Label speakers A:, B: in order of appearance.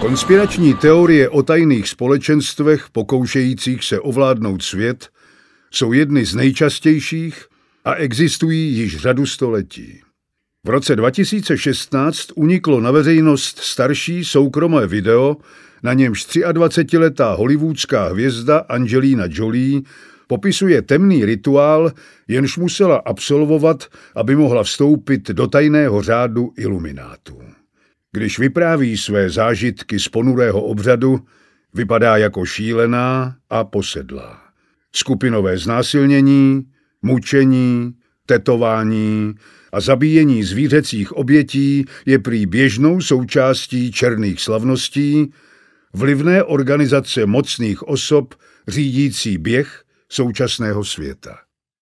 A: Konspirační teorie o tajných společenstvech pokoušejících se ovládnout svět jsou jedny z nejčastějších a existují již řadu století. V roce 2016 uniklo na veřejnost starší soukromé video, na němž 23-letá hollywoodská hvězda Angelina Jolie popisuje temný rituál, jenž musela absolvovat, aby mohla vstoupit do tajného řádu iluminátů. Když vypráví své zážitky z ponurého obřadu, vypadá jako šílená a posedlá. Skupinové znásilnění, mučení, tetování a zabíjení zvířecích obětí je prý běžnou součástí černých slavností, vlivné organizace mocných osob řídící běh současného světa.